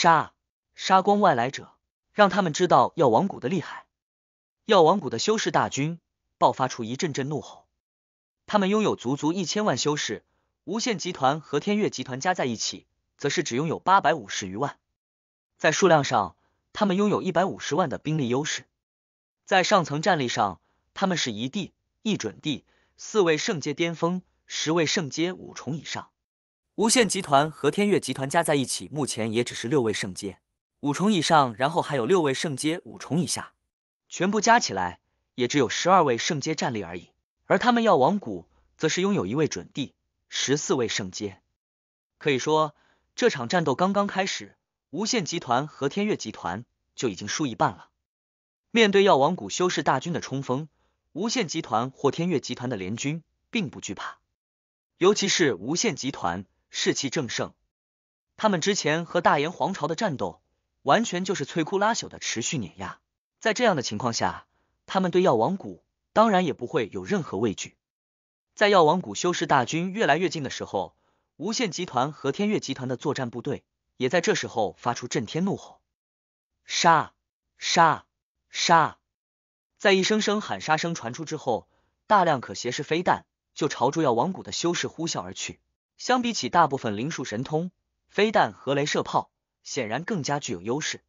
杀！杀光外来者，让他们知道药王谷的厉害。药王谷的修士大军爆发出一阵阵怒吼。他们拥有足足一千万修士，无限集团和天月集团加在一起，则是只拥有八百五十余万。在数量上，他们拥有一百五十万的兵力优势。在上层战力上，他们是一帝、一准帝、四位圣阶巅峰，十位圣阶五重以上。无限集团和天越集团加在一起，目前也只是六位圣阶五重以上，然后还有六位圣阶五重以下，全部加起来也只有十二位圣阶战力而已。而他们药王谷则是拥有一位准帝，十四位圣阶，可以说这场战斗刚刚开始，无限集团和天越集团就已经输一半了。面对药王谷修士大军的冲锋，无限集团或天越集团的联军并不惧怕，尤其是无限集团。士气正盛，他们之前和大燕皇朝的战斗，完全就是摧枯拉朽的持续碾压。在这样的情况下，他们对药王谷当然也不会有任何畏惧。在药王谷修士大军越来越近的时候，无限集团和天越集团的作战部队也在这时候发出震天怒吼：“杀！杀！杀！”在一声声喊杀声传出之后，大量可携式飞弹就朝住药王谷的修士呼啸而去。相比起大部分灵术神通，飞弹和镭射炮显然更加具有优势。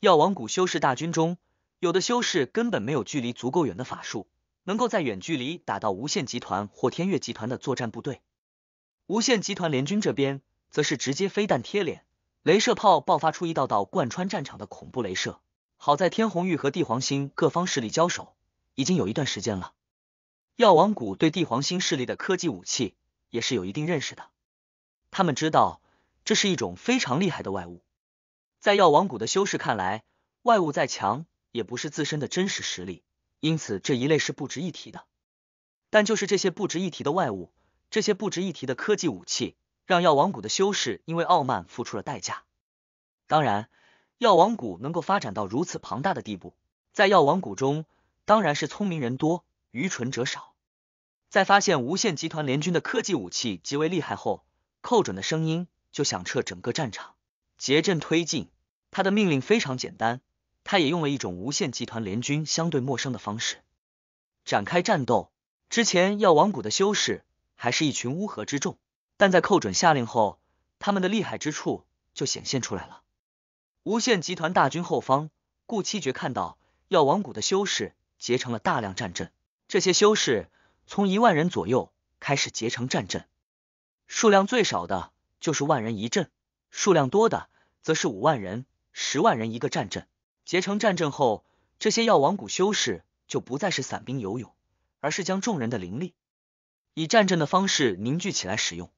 药王谷修士大军中，有的修士根本没有距离足够远的法术，能够在远距离打到无限集团或天越集团的作战部队。无限集团联军这边，则是直接飞弹贴脸，镭射炮爆发出一道道贯穿战场的恐怖镭射。好在天红玉和帝皇星各方势力交手已经有一段时间了，药王谷对帝皇星势力的科技武器。也是有一定认识的，他们知道这是一种非常厉害的外物，在药王谷的修士看来，外物再强也不是自身的真实实力，因此这一类是不值一提的。但就是这些不值一提的外物，这些不值一提的科技武器，让药王谷的修士因为傲慢付出了代价。当然，药王谷能够发展到如此庞大的地步，在药王谷中当然是聪明人多，愚蠢者少。在发现无限集团联军的科技武器极为厉害后，寇准的声音就响彻整个战场，结阵推进。他的命令非常简单，他也用了一种无限集团联军相对陌生的方式展开战斗。之前药王谷的修士还是一群乌合之众，但在寇准下令后，他们的厉害之处就显现出来了。无限集团大军后方，顾七绝看到药王谷的修士结成了大量战阵，这些修士。从一万人左右开始结成战阵，数量最少的就是万人一阵，数量多的则是五万人、十万人一个战阵。结成战阵后，这些药王谷修士就不再是散兵游勇，而是将众人的灵力以战阵的方式凝聚起来使用。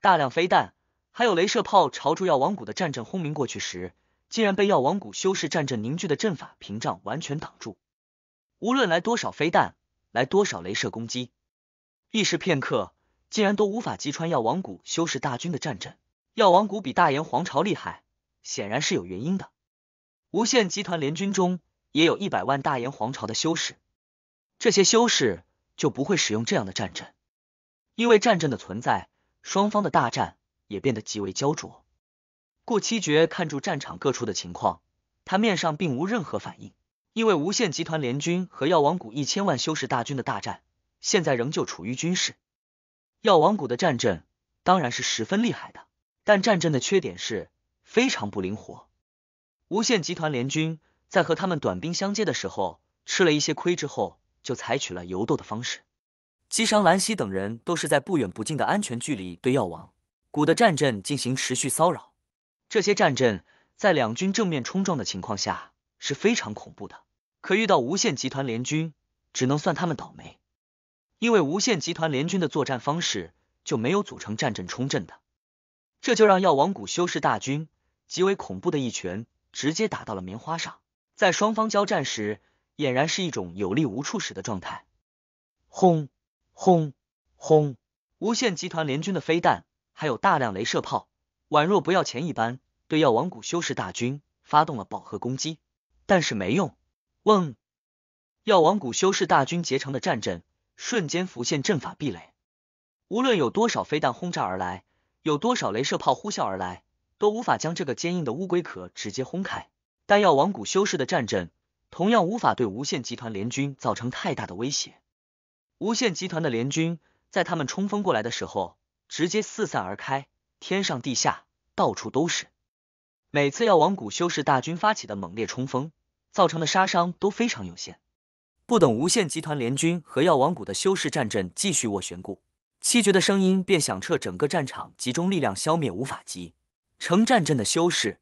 大量飞弹还有镭射炮朝住药王谷的战阵轰鸣过去时，竟然被药王谷修士战阵凝聚的阵法屏障完全挡住。无论来多少飞弹。来多少镭射攻击？一时片刻，竟然都无法击穿药王谷修士大军的战阵。药王谷比大炎皇朝厉害，显然是有原因的。无限集团联军中也有一百万大炎皇朝的修士，这些修士就不会使用这样的战阵，因为战阵的存在，双方的大战也变得极为焦灼。顾七绝看住战场各处的情况，他面上并无任何反应。因为无限集团联军和药王谷一千万修士大军的大战，现在仍旧处于军事。药王谷的战阵当然是十分厉害的，但战阵的缺点是非常不灵活。无限集团联军在和他们短兵相接的时候吃了一些亏之后，就采取了游斗的方式，击伤兰溪等人都是在不远不近的安全距离对药王谷的战阵进行持续骚扰。这些战阵在两军正面冲撞的情况下是非常恐怖的。可遇到无限集团联军，只能算他们倒霉，因为无限集团联军的作战方式就没有组成战阵冲阵的，这就让药王谷修士大军极为恐怖的一拳直接打到了棉花上。在双方交战时，俨然是一种有力无处使的状态。轰轰轰！无限集团联军的飞弹还有大量镭射炮，宛若不要钱一般对药王谷修士大军发动了饱和攻击，但是没用。嗡！药王谷修士大军结成的战阵瞬间浮现阵法壁垒，无论有多少飞弹轰炸而来，有多少镭射炮呼啸而来，都无法将这个坚硬的乌龟壳直接轰开。但药王谷修士的战阵同样无法对无限集团联军造成太大的威胁。无限集团的联军在他们冲锋过来的时候，直接四散而开，天上地下到处都是。每次药王谷修士大军发起的猛烈冲锋。造成的杀伤都非常有限。不等无限集团联军和药王谷的修士战阵继续斡旋，顾七绝的声音便响彻整个战场，集中力量消灭无法级成战阵的修士。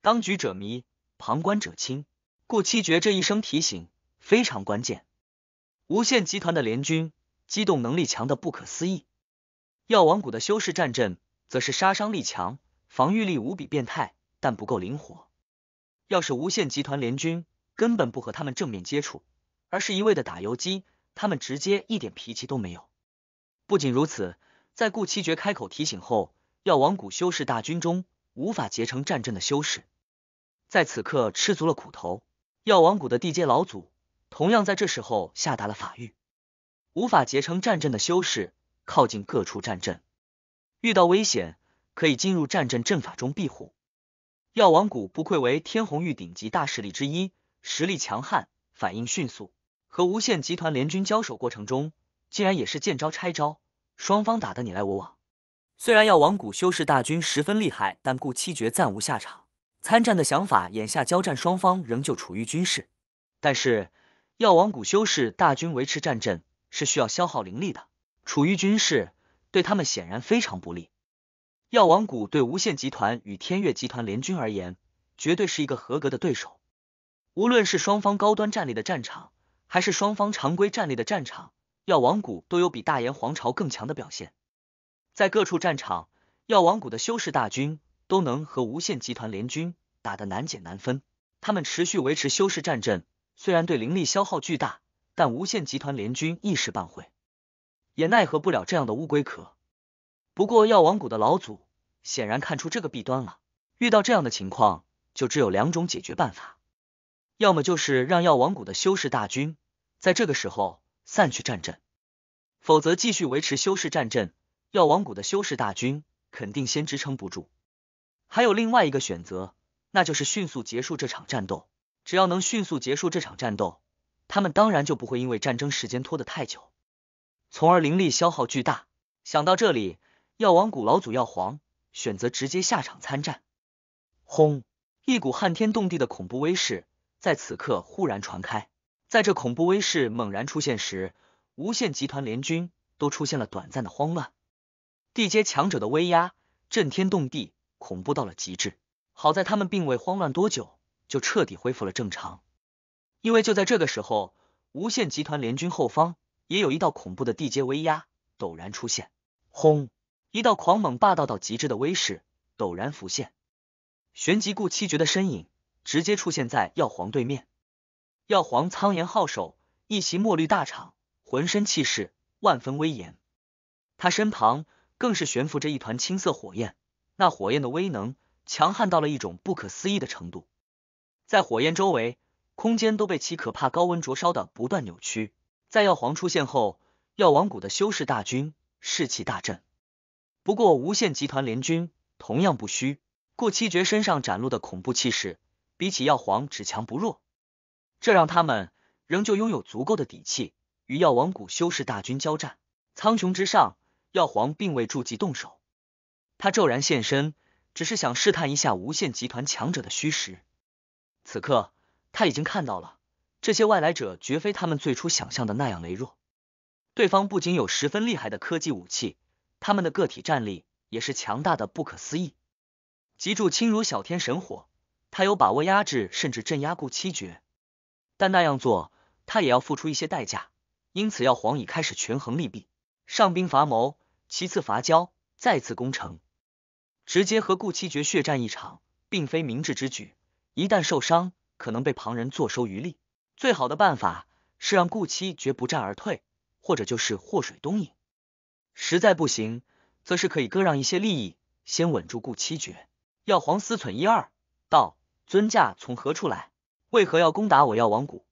当局者迷，旁观者清，顾七绝这一声提醒非常关键。无限集团的联军机动能力强的不可思议，药王谷的修士战阵则是杀伤力强，防御力无比变态，但不够灵活。要是无限集团联军根本不和他们正面接触，而是一味的打游击，他们直接一点脾气都没有。不仅如此，在顾七绝开口提醒后，药王谷修士大军中无法结成战阵的修士，在此刻吃足了苦头。药王谷的地阶老祖同样在这时候下达了法谕：无法结成战阵的修士，靠近各处战阵，遇到危险可以进入战阵阵法中庇护。药王谷不愧为天弘域顶级大势力之一，实力强悍，反应迅速。和无限集团联军交手过程中，竟然也是见招拆招，双方打得你来我往。虽然药王谷修士大军十分厉害，但顾七绝暂无下场参战的想法。眼下交战双方仍旧处于军事，但是药王谷修士大军维持战阵是需要消耗灵力的，处于军事对他们显然非常不利。药王谷对无限集团与天越集团联军而言，绝对是一个合格的对手。无论是双方高端战力的战场，还是双方常规战力的战场，药王谷都有比大炎皇朝更强的表现。在各处战场，药王谷的修士大军都能和无限集团联军打得难解难分。他们持续维持修士战阵，虽然对灵力消耗巨大，但无限集团联军一时半会也奈何不了这样的乌龟壳。不过药王谷的老祖显然看出这个弊端了，遇到这样的情况，就只有两种解决办法，要么就是让药王谷的修士大军在这个时候散去战阵，否则继续维持修士战阵，药王谷的修士大军肯定先支撑不住。还有另外一个选择，那就是迅速结束这场战斗，只要能迅速结束这场战斗，他们当然就不会因为战争时间拖得太久，从而灵力消耗巨大。想到这里。药王谷老祖药皇选择直接下场参战，轰！一股撼天动地的恐怖威势在此刻忽然传开。在这恐怖威势猛然出现时，无限集团联军都出现了短暂的慌乱。地阶强者的威压震天动地，恐怖到了极致。好在他们并未慌乱多久，就彻底恢复了正常。因为就在这个时候，无限集团联军后方也有一道恐怖的地阶威压陡然出现，轰！一道狂猛霸道到极致的威势陡然浮现，旋即顾七绝的身影直接出现在药皇对面。药皇苍颜皓首，一袭墨绿大氅，浑身气势万分威严。他身旁更是悬浮着一团青色火焰，那火焰的威能强悍到了一种不可思议的程度，在火焰周围，空间都被其可怕高温灼烧的不断扭曲。在药皇出现后，药王谷的修士大军士气大振。不过，无限集团联军同样不虚。顾七绝身上展露的恐怖气势，比起药皇只强不弱，这让他们仍旧拥有足够的底气与药王谷修士大军交战。苍穹之上，药皇并未立即动手，他骤然现身，只是想试探一下无限集团强者的虚实。此刻，他已经看到了，这些外来者绝非他们最初想象的那样羸弱。对方不仅有十分厉害的科技武器。他们的个体战力也是强大的不可思议，脊柱轻如小天神火，他有把握压制甚至镇压顾七绝，但那样做他也要付出一些代价，因此要黄已开始权衡利弊，上兵伐谋，其次伐交，再次攻城，直接和顾七绝血战一场，并非明智之举，一旦受伤，可能被旁人坐收渔利，最好的办法是让顾七绝不战而退，或者就是祸水东引。实在不行，则是可以割让一些利益，先稳住顾七绝。药皇思忖一二，道：“尊驾从何处来？为何要攻打我药王谷？”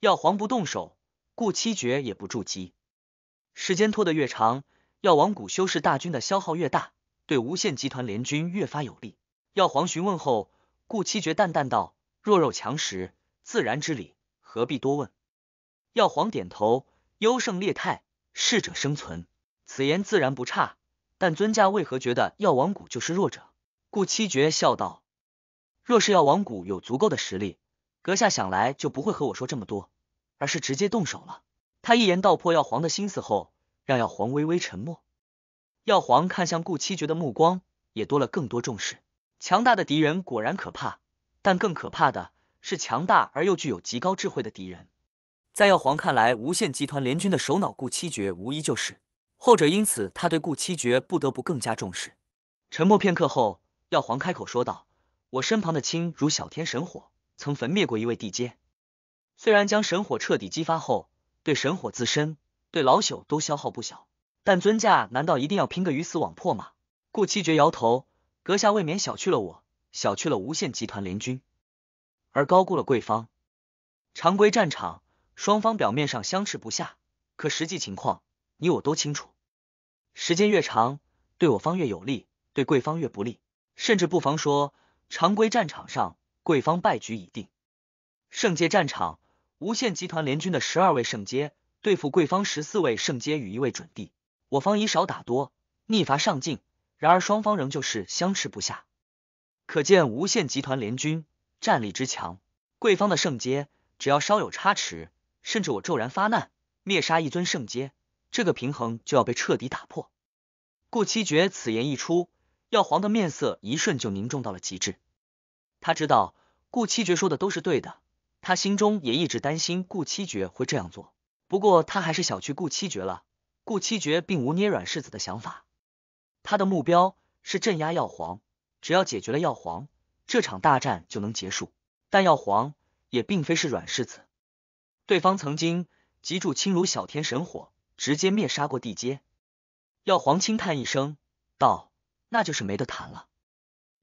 药皇不动手，顾七绝也不筑基，时间拖得越长，药王谷修士大军的消耗越大，对无限集团联军越发有利。药皇询问后，顾七绝淡淡道：“弱肉强食，自然之理，何必多问？”药皇点头：“优胜劣汰，适者生存。”此言自然不差，但尊驾为何觉得药王谷就是弱者？顾七绝笑道：“若是药王谷有足够的实力，阁下想来就不会和我说这么多，而是直接动手了。”他一言道破药皇的心思后，让药皇微微沉默。药皇看向顾七绝的目光也多了更多重视。强大的敌人果然可怕，但更可怕的是强大而又具有极高智慧的敌人。在药皇看来，无限集团联军的首脑顾七绝无疑就是。后者因此，他对顾七绝不得不更加重视。沉默片刻后，药皇开口说道：“我身旁的亲如小天神火，曾焚灭过一位地阶。虽然将神火彻底激发后，对神火自身、对老朽都消耗不小，但尊驾难道一定要拼个鱼死网破吗？”顾七绝摇头：“阁下未免小觑了我，小觑了无限集团联军，而高估了贵方。常规战场，双方表面上相持不下，可实际情况……”你我都清楚，时间越长，对我方越有利，对贵方越不利。甚至不妨说，常规战场上，贵方败局已定。圣阶战场，无限集团联军的十二位圣阶对付贵方十四位圣阶与一位准帝，我方以少打多，逆伐上进。然而双方仍旧是相持不下，可见无限集团联军战力之强。贵方的圣阶只要稍有差池，甚至我骤然发难，灭杀一尊圣阶。这个平衡就要被彻底打破。顾七绝此言一出，药皇的面色一瞬就凝重到了极致。他知道顾七绝说的都是对的，他心中也一直担心顾七绝会这样做。不过他还是小觑顾七绝了。顾七绝并无捏软柿子的想法，他的目标是镇压药皇。只要解决了药皇，这场大战就能结束。但药皇也并非是软柿子，对方曾经极助轻如小天神火。直接灭杀过地阶，药皇轻叹一声道：“那就是没得谈了。”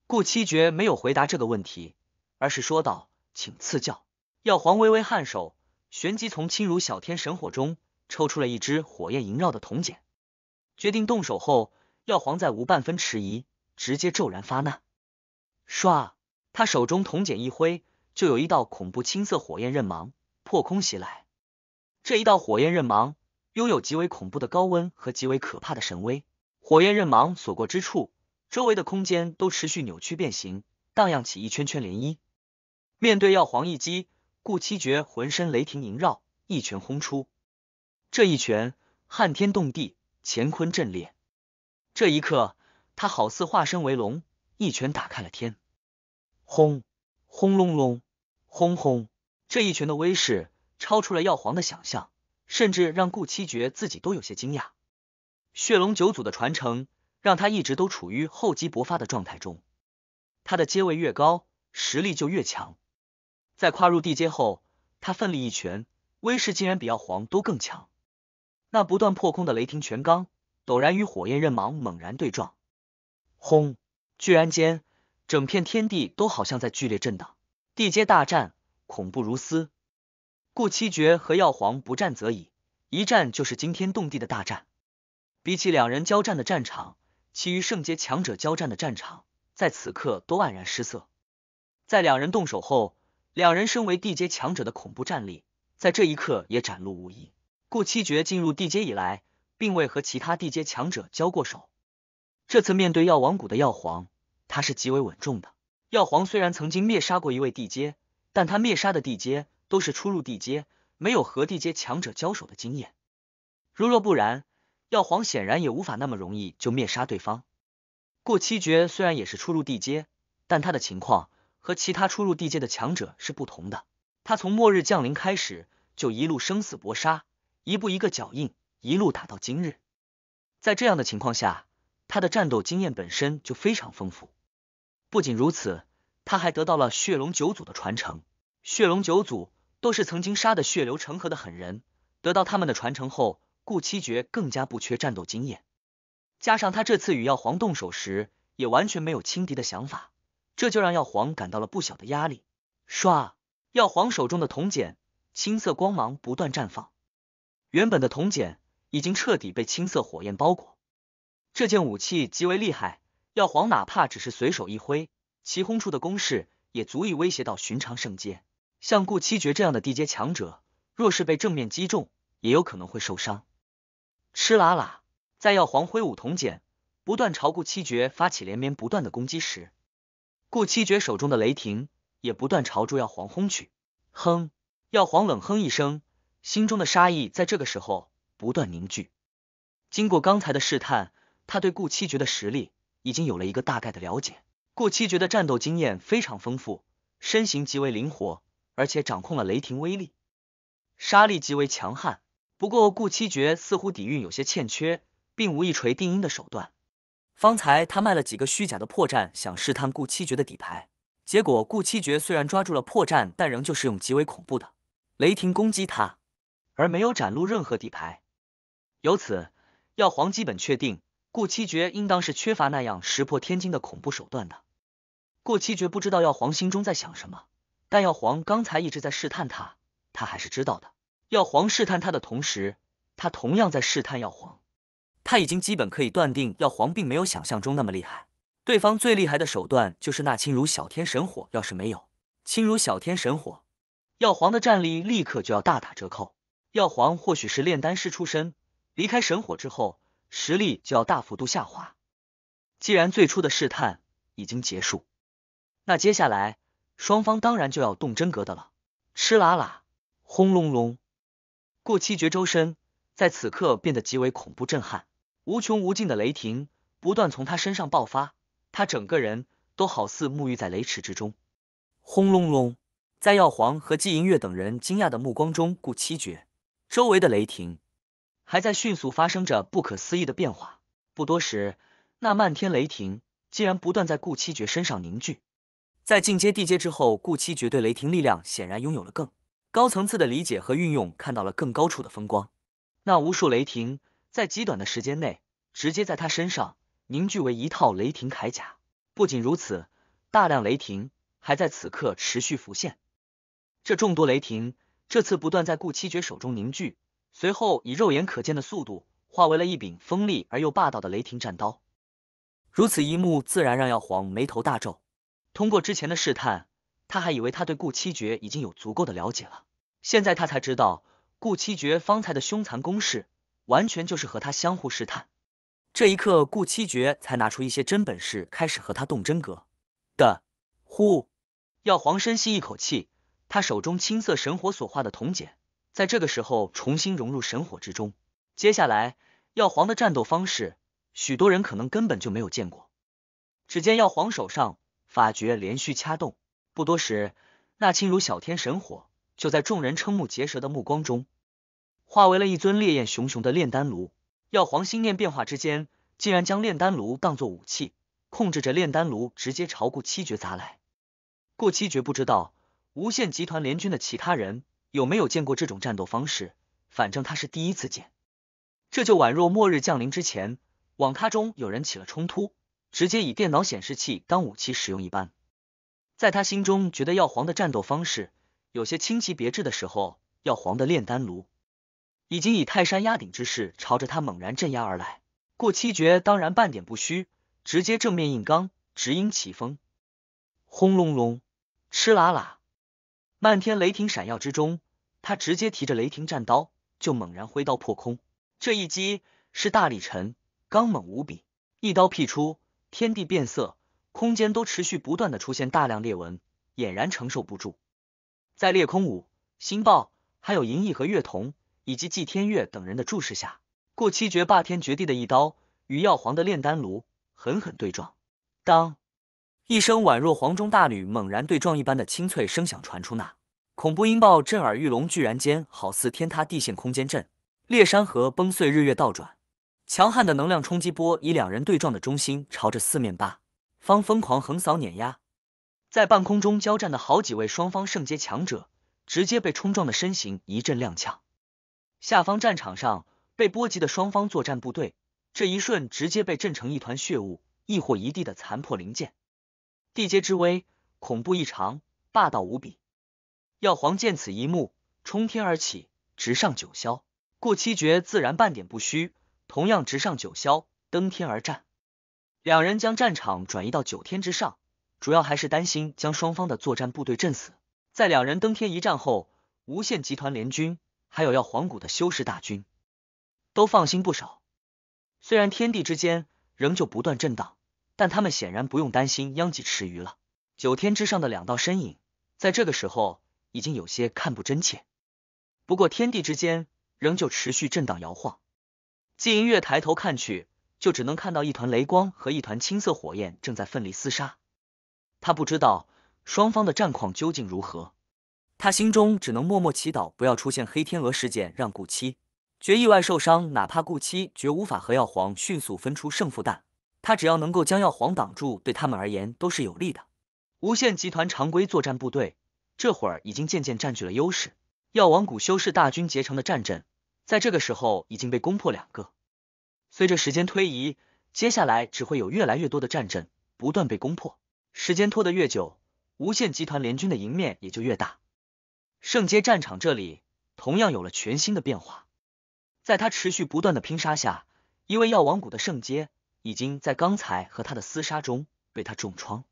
顾七绝没有回答这个问题，而是说道：“请赐教。”药皇微微颔首，旋即从轻如小天神火中抽出了一只火焰萦绕的铜简。决定动手后，药皇再无半分迟疑，直接骤然发难。唰，他手中铜简一挥，就有一道恐怖青色火焰刃芒破空袭来。这一道火焰刃芒。拥有极为恐怖的高温和极为可怕的神威，火焰刃芒所过之处，周围的空间都持续扭曲变形，荡漾起一圈圈涟漪。面对药皇一击，顾七绝浑身雷霆萦绕，一拳轰出。这一拳撼天动地，乾坤震裂。这一刻，他好似化身为龙，一拳打开了天。轰！轰隆隆！轰轰！这一拳的威势超出了药皇的想象。甚至让顾七绝自己都有些惊讶。血龙九祖的传承让他一直都处于厚积薄发的状态中，他的阶位越高，实力就越强。在跨入地阶后，他奋力一拳，威势竟然比药皇都更强。那不断破空的雷霆拳罡，陡然与火焰刃芒猛然对撞，轰！居然间，整片天地都好像在剧烈震荡。地阶大战，恐怖如斯。故七绝和药皇不战则已，一战就是惊天动地的大战。比起两人交战的战场，其余圣阶强者交战的战场在此刻都黯然失色。在两人动手后，两人身为地阶强者的恐怖战力在这一刻也展露无遗。故七绝进入地阶以来，并未和其他地阶强者交过手。这次面对药王谷的药皇，他是极为稳重的。药皇虽然曾经灭杀过一位地阶，但他灭杀的地阶。都是初入地阶，没有和地阶强者交手的经验。如若不然，药皇显然也无法那么容易就灭杀对方。过七绝虽然也是初入地阶，但他的情况和其他初入地阶的强者是不同的。他从末日降临开始就一路生死搏杀，一步一个脚印，一路打到今日。在这样的情况下，他的战斗经验本身就非常丰富。不仅如此，他还得到了血龙九祖的传承，血龙九祖。都是曾经杀得血流成河的狠人，得到他们的传承后，顾七绝更加不缺战斗经验。加上他这次与药皇动手时，也完全没有轻敌的想法，这就让药皇感到了不小的压力。唰，药皇手中的铜简，青色光芒不断绽放，原本的铜简已经彻底被青色火焰包裹。这件武器极为厉害，药皇哪怕只是随手一挥，其轰出的攻势也足以威胁到寻常圣阶。像顾七绝这样的地阶强者，若是被正面击中，也有可能会受伤。吃啦啦！在药皇挥舞铜锏，不断朝顾七绝发起连绵不断的攻击时，顾七绝手中的雷霆也不断朝住药皇轰去。哼！药皇冷哼一声，心中的杀意在这个时候不断凝聚。经过刚才的试探，他对顾七绝的实力已经有了一个大概的了解。顾七绝的战斗经验非常丰富，身形极为灵活。而且掌控了雷霆威力，杀力极为强悍。不过顾七绝似乎底蕴有些欠缺，并无一锤定音的手段。方才他卖了几个虚假的破绽，想试探顾七绝的底牌。结果顾七绝虽然抓住了破绽，但仍旧是用极为恐怖的雷霆攻击他，而没有展露任何底牌。由此，药皇基本确定顾七绝应当是缺乏那样石破天惊的恐怖手段的。顾七绝不知道药皇心中在想什么。但药皇刚才一直在试探他，他还是知道的。药皇试探他的同时，他同样在试探药皇。他已经基本可以断定，药皇并没有想象中那么厉害。对方最厉害的手段就是那轻如小天神火，要是没有轻如小天神火，药皇的战力立刻就要大打折扣。药皇或许是炼丹师出身，离开神火之后，实力就要大幅度下滑。既然最初的试探已经结束，那接下来。双方当然就要动真格的了，吃啦啦！轰隆隆！顾七绝周身在此刻变得极为恐怖震撼，无穷无尽的雷霆不断从他身上爆发，他整个人都好似沐浴在雷池之中。轰隆隆！在药皇和季银月等人惊讶的目光中，顾七绝周围的雷霆还在迅速发生着不可思议的变化。不多时，那漫天雷霆竟然不断在顾七绝身上凝聚。在进阶地阶之后，顾七绝对雷霆力量显然拥有了更高层次的理解和运用，看到了更高处的风光。那无数雷霆在极短的时间内，直接在他身上凝聚为一套雷霆铠甲。不仅如此，大量雷霆还在此刻持续浮现。这众多雷霆这次不断在顾七绝手中凝聚，随后以肉眼可见的速度化为了一柄锋利而又霸道的雷霆战刀。如此一幕，自然让药皇眉头大皱。通过之前的试探，他还以为他对顾七绝已经有足够的了解了。现在他才知道，顾七绝方才的凶残攻势，完全就是和他相互试探。这一刻，顾七绝才拿出一些真本事，开始和他动真格。的，呼！要皇深吸一口气，他手中青色神火所化的铜简，在这个时候重新融入神火之中。接下来，药皇的战斗方式，许多人可能根本就没有见过。只见药皇手上。法诀连续掐动，不多时，那轻如小天神火就在众人瞠目结舌的目光中，化为了一尊烈焰熊熊的炼丹炉。药皇心念变化之间，竟然将炼丹炉当做武器，控制着炼丹炉直接朝顾七绝砸来。顾七绝不知道无限集团联军的其他人有没有见过这种战斗方式，反正他是第一次见。这就宛若末日降临之前，网咖中有人起了冲突。直接以电脑显示器当武器使用一般，在他心中觉得药皇的战斗方式有些清奇别致的时候，药皇的炼丹炉已经以泰山压顶之势朝着他猛然镇压而来。过七绝当然半点不虚，直接正面硬刚，直迎奇风。轰隆隆，哧啦啦，漫天雷霆闪耀之中，他直接提着雷霆战刀就猛然挥刀破空。这一击是大力沉，刚猛无比，一刀劈出。天地变色，空间都持续不断的出现大量裂纹，俨然承受不住。在裂空舞、星爆，还有银翼和月童以及纪天月等人的注视下，过七绝霸天绝地的一刀与药皇的炼丹炉狠狠对撞，当一声宛若黄钟大吕猛然对撞一般的清脆声响传出，那恐怖音爆震耳欲聋，居然间好似天塌地陷，空间震裂山河崩碎，日月倒转。强悍的能量冲击波以两人对撞的中心朝着四面八方疯狂横扫碾压，在半空中交战的好几位双方圣阶强者，直接被冲撞的身形一阵踉跄。下方战场上被波及的双方作战部队，这一瞬直接被震成一团血雾，亦或一地的残破零件。地阶之威，恐怖异常，霸道无比。药皇见此一幕，冲天而起，直上九霄。顾七绝自然半点不虚。同样直上九霄，登天而战。两人将战场转移到九天之上，主要还是担心将双方的作战部队震死。在两人登天一战后，无限集团联军还有要皇谷的修士大军都放心不少。虽然天地之间仍旧不断震荡，但他们显然不用担心殃及池鱼了。九天之上的两道身影，在这个时候已经有些看不真切。不过天地之间仍旧持续震荡摇晃。季银月抬头看去，就只能看到一团雷光和一团青色火焰正在奋力厮杀。他不知道双方的战况究竟如何，他心中只能默默祈祷不要出现黑天鹅事件，让顾七绝意外受伤。哪怕顾七绝无法和药皇迅速分出胜负，但他只要能够将药皇挡住，对他们而言都是有利的。无限集团常规作战部队这会儿已经渐渐占据了优势，药王谷修士大军结成的战阵。在这个时候已经被攻破两个，随着时间推移，接下来只会有越来越多的战阵不断被攻破。时间拖得越久，无限集团联军的赢面也就越大。圣阶战场这里同样有了全新的变化，在他持续不断的拼杀下，一位药王谷的圣阶已经在刚才和他的厮杀中被他重创。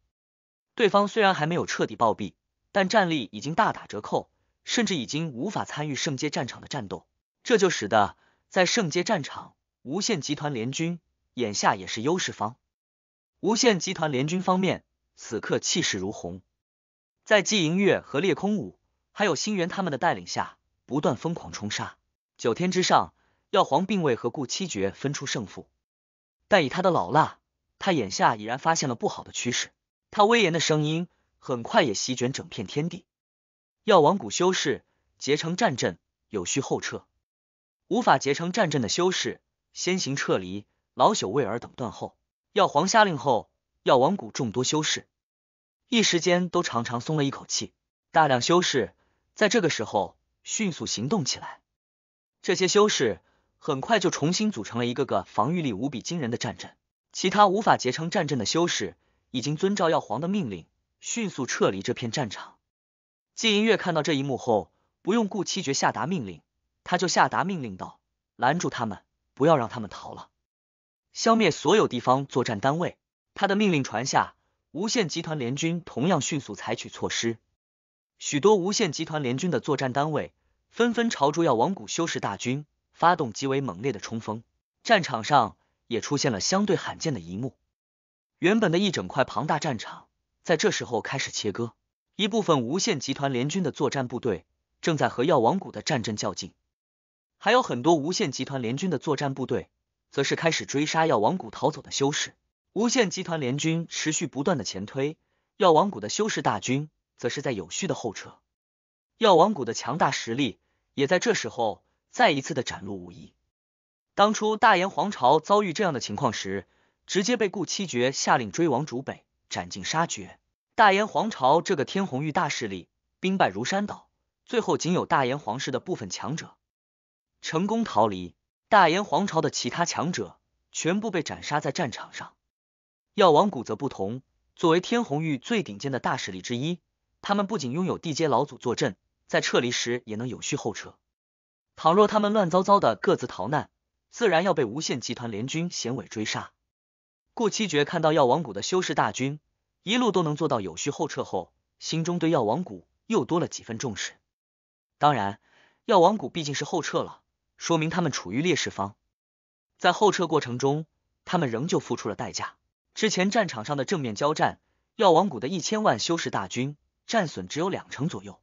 对方虽然还没有彻底暴毙，但战力已经大打折扣，甚至已经无法参与圣阶战场的战斗。这就使得在圣阶战场，无限集团联军眼下也是优势方。无限集团联军方面此刻气势如虹，在季银月和裂空舞还有星元他们的带领下，不断疯狂冲杀。九天之上，药皇并未和顾七绝分出胜负，但以他的老辣，他眼下已然发现了不好的趋势。他威严的声音很快也席卷整片天地。药王谷修士结成战阵，有序后撤。无法结成战阵的修士先行撤离，老朽为尔等断后。药皇下令后，药王谷众多修士一时间都长长松了一口气。大量修士在这个时候迅速行动起来，这些修士很快就重新组成了一个个防御力无比惊人的战阵。其他无法结成战阵的修士已经遵照药皇的命令迅速撤离这片战场。季银月看到这一幕后，不用顾七绝下达命令。他就下达命令道：“拦住他们，不要让他们逃了，消灭所有地方作战单位。”他的命令传下，无限集团联军同样迅速采取措施。许多无限集团联军的作战单位纷纷朝着药王谷修士大军发动极为猛烈的冲锋。战场上也出现了相对罕见的一幕：原本的一整块庞大战场，在这时候开始切割。一部分无限集团联军的作战部队正在和药王谷的战阵较劲。还有很多无限集团联军的作战部队，则是开始追杀药王谷逃走的修士。无限集团联军持续不断的前推，药王谷的修士大军，则是在有序的后撤。药王谷的强大实力，也在这时候再一次的展露无遗。当初大燕皇朝遭遇这样的情况时，直接被顾七绝下令追王逐北，斩尽杀绝。大燕皇朝这个天弘域大势力，兵败如山倒，最后仅有大燕皇室的部分强者。成功逃离大燕皇朝的其他强者全部被斩杀在战场上，药王谷则不同。作为天红域最顶尖的大势力之一，他们不仅拥有地阶老祖坐镇，在撤离时也能有序后撤。倘若他们乱糟糟的各自逃难，自然要被无限集团联军衔尾追杀。顾七绝看到药王谷的修士大军一路都能做到有序后撤后，心中对药王谷又多了几分重视。当然，药王谷毕竟是后撤了。说明他们处于劣势方，在后撤过程中，他们仍旧付出了代价。之前战场上的正面交战，药王谷的一千万修士大军战损只有两成左右。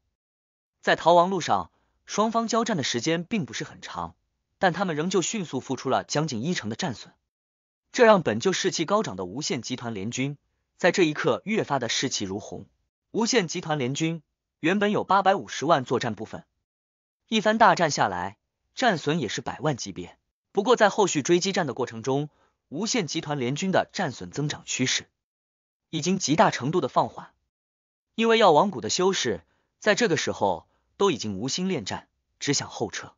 在逃亡路上，双方交战的时间并不是很长，但他们仍旧迅速付出了将近一成的战损，这让本就士气高涨的无限集团联军在这一刻越发的士气如虹。无限集团联军原本有八百五十万作战部分，一番大战下来。战损也是百万级别，不过在后续追击战的过程中，无限集团联军的战损增长趋势已经极大程度的放缓，因为药王谷的修士在这个时候都已经无心恋战，只想后撤。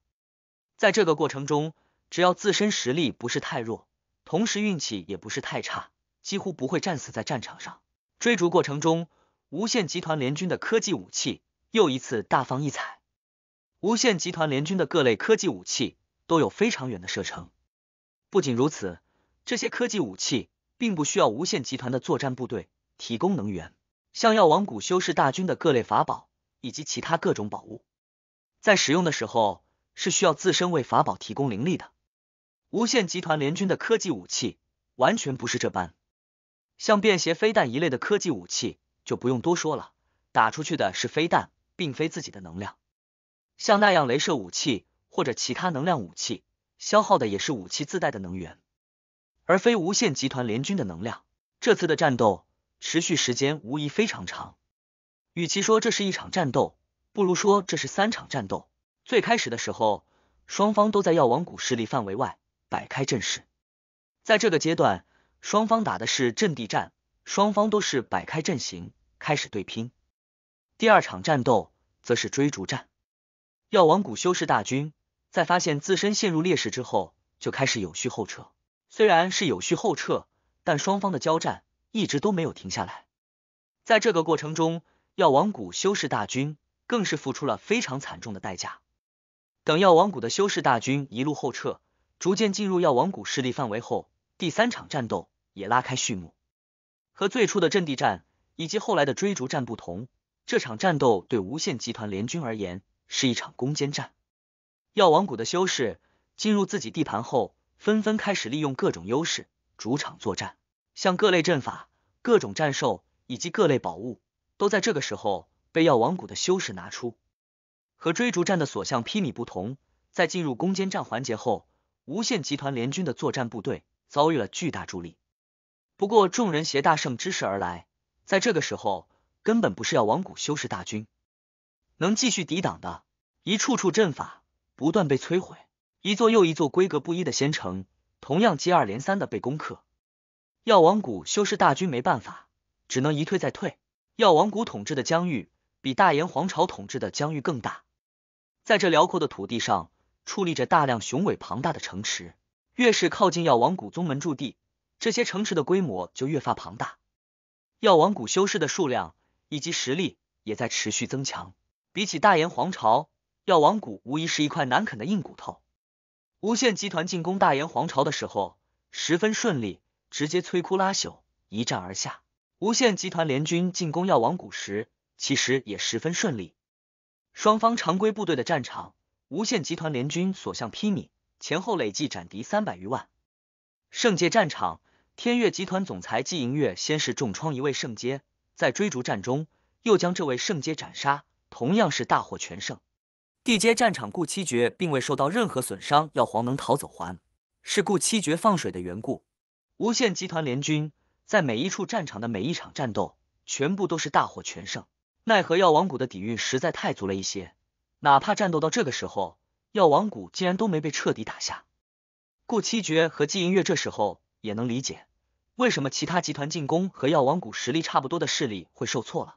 在这个过程中，只要自身实力不是太弱，同时运气也不是太差，几乎不会战死在战场上。追逐过程中，无限集团联军的科技武器又一次大放异彩。无限集团联军的各类科技武器都有非常远的射程。不仅如此，这些科技武器并不需要无限集团的作战部队提供能源。像药王谷修士大军的各类法宝以及其他各种宝物，在使用的时候是需要自身为法宝提供灵力的。无限集团联军的科技武器完全不是这般。像便携飞弹一类的科技武器就不用多说了，打出去的是飞弹，并非自己的能量。像那样，镭射武器或者其他能量武器消耗的也是武器自带的能源，而非无限集团联军的能量。这次的战斗持续时间无疑非常长，与其说这是一场战斗，不如说这是三场战斗。最开始的时候，双方都在药王谷势力范围外摆开阵势，在这个阶段，双方打的是阵地战，双方都是摆开阵型开始对拼。第二场战斗则是追逐战。药王谷修士大军在发现自身陷入劣势之后，就开始有序后撤。虽然是有序后撤，但双方的交战一直都没有停下来。在这个过程中，药王谷修士大军更是付出了非常惨重的代价。等药王谷的修士大军一路后撤，逐渐进入药王谷势力范围后，第三场战斗也拉开序幕。和最初的阵地战以及后来的追逐战不同，这场战斗对无限集团联军而言。是一场攻坚战。药王谷的修士进入自己地盘后，纷纷开始利用各种优势主场作战，像各类阵法、各种战兽以及各类宝物，都在这个时候被药王谷的修士拿出。和追逐战的所向披靡不同，在进入攻坚战环节后，无限集团联军的作战部队遭遇了巨大助力。不过，众人携大圣之势而来，在这个时候根本不是药王谷修士大军。能继续抵挡的一处处阵法不断被摧毁，一座又一座规格不一的仙城同样接二连三的被攻克。药王谷修士大军没办法，只能一退再退。药王谷统治的疆域比大炎皇朝统治的疆域更大，在这辽阔的土地上矗立着大量雄伟庞大的城池。越是靠近药王谷宗门驻地，这些城池的规模就越发庞大。药王谷修士的数量以及实力也在持续增强。比起大炎皇朝，药王谷无疑是一块难啃的硬骨头。无限集团进攻大炎皇朝的时候十分顺利，直接摧枯拉朽，一战而下。无限集团联军进攻药王谷时，其实也十分顺利。双方常规部队的战场，无限集团联军所向披靡，前后累计斩敌三百余万。圣界战场，天越集团总裁季银月先是重创一位圣阶，在追逐战中又将这位圣阶斩杀。同样是大获全胜，地接战场顾七绝并未受到任何损伤，药皇能逃走，还是顾七绝放水的缘故。无限集团联军在每一处战场的每一场战斗，全部都是大获全胜。奈何药王谷的底蕴实在太足了一些，哪怕战斗到这个时候，药王谷竟然都没被彻底打下。顾七绝和季银月这时候也能理解，为什么其他集团进攻和药王谷实力差不多的势力会受挫了。